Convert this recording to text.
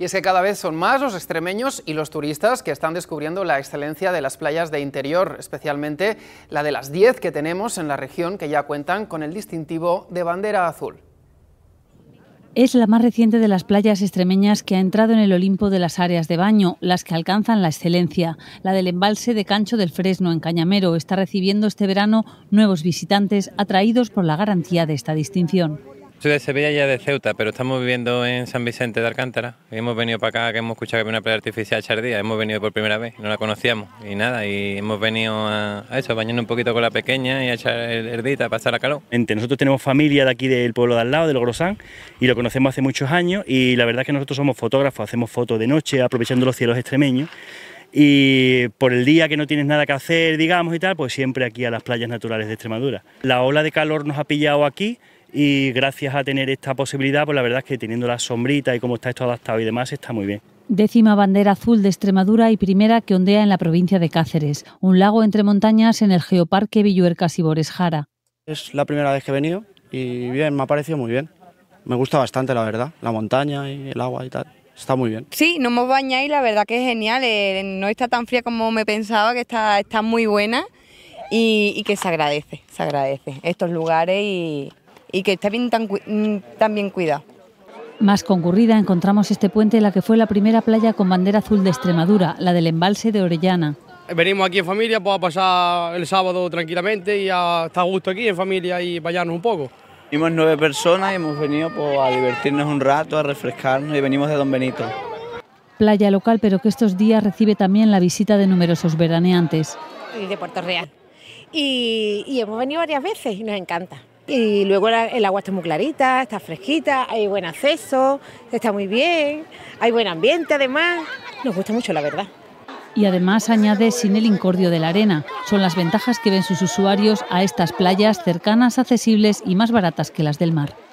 Y es que cada vez son más los extremeños y los turistas que están descubriendo la excelencia de las playas de interior, especialmente la de las 10 que tenemos en la región que ya cuentan con el distintivo de bandera azul. Es la más reciente de las playas extremeñas que ha entrado en el Olimpo de las áreas de baño, las que alcanzan la excelencia. La del embalse de Cancho del Fresno, en Cañamero, está recibiendo este verano nuevos visitantes atraídos por la garantía de esta distinción. Soy de Sevilla y ya de Ceuta, pero estamos viviendo en San Vicente de Alcántara. hemos venido para acá, que hemos escuchado que hay una playa artificial chardía. Hemos venido por primera vez, no la conocíamos y nada. Y hemos venido a, eso, bañando un poquito con la pequeña y a echar herdita, a pasar a calor. Entre nosotros tenemos familia de aquí del pueblo de al lado, del Grosán, y lo conocemos hace muchos años. Y la verdad es que nosotros somos fotógrafos, hacemos fotos de noche, aprovechando los cielos extremeños y por el día que no tienes nada que hacer, digamos y tal, pues siempre aquí a las playas naturales de Extremadura. La ola de calor nos ha pillado aquí y gracias a tener esta posibilidad, pues la verdad es que teniendo la sombrita y cómo está esto adaptado y demás, está muy bien. Décima bandera azul de Extremadura y primera que ondea en la provincia de Cáceres, un lago entre montañas en el Geoparque Villuercas y Boresjara. Es la primera vez que he venido y bien, me ha parecido muy bien. Me gusta bastante, la verdad, la montaña y el agua y tal. Está muy bien. Sí, no hemos bañáis, la verdad que es genial. Eh, no está tan fría como me pensaba, que está, está muy buena y, y que se agradece, se agradece estos lugares y, y que está bien tan, mm, bien Más concurrida encontramos este puente en la que fue la primera playa con bandera azul de Extremadura, la del embalse de Orellana. Venimos aquí en familia para pues, a pasar el sábado tranquilamente y a estar a gusto aquí en familia y bañarnos un poco. Venimos nueve personas y hemos venido pues, a divertirnos un rato, a refrescarnos y venimos de Don Benito. Playa local, pero que estos días recibe también la visita de numerosos veraneantes. Y de Puerto Real. y hemos venido varias veces y nos encanta. Y luego el agua está muy clarita, está fresquita, hay buen acceso, está muy bien, hay buen ambiente además. Nos gusta mucho, la verdad. Y además añade sin el incordio de la arena. Son las ventajas que ven sus usuarios a estas playas cercanas, accesibles y más baratas que las del mar.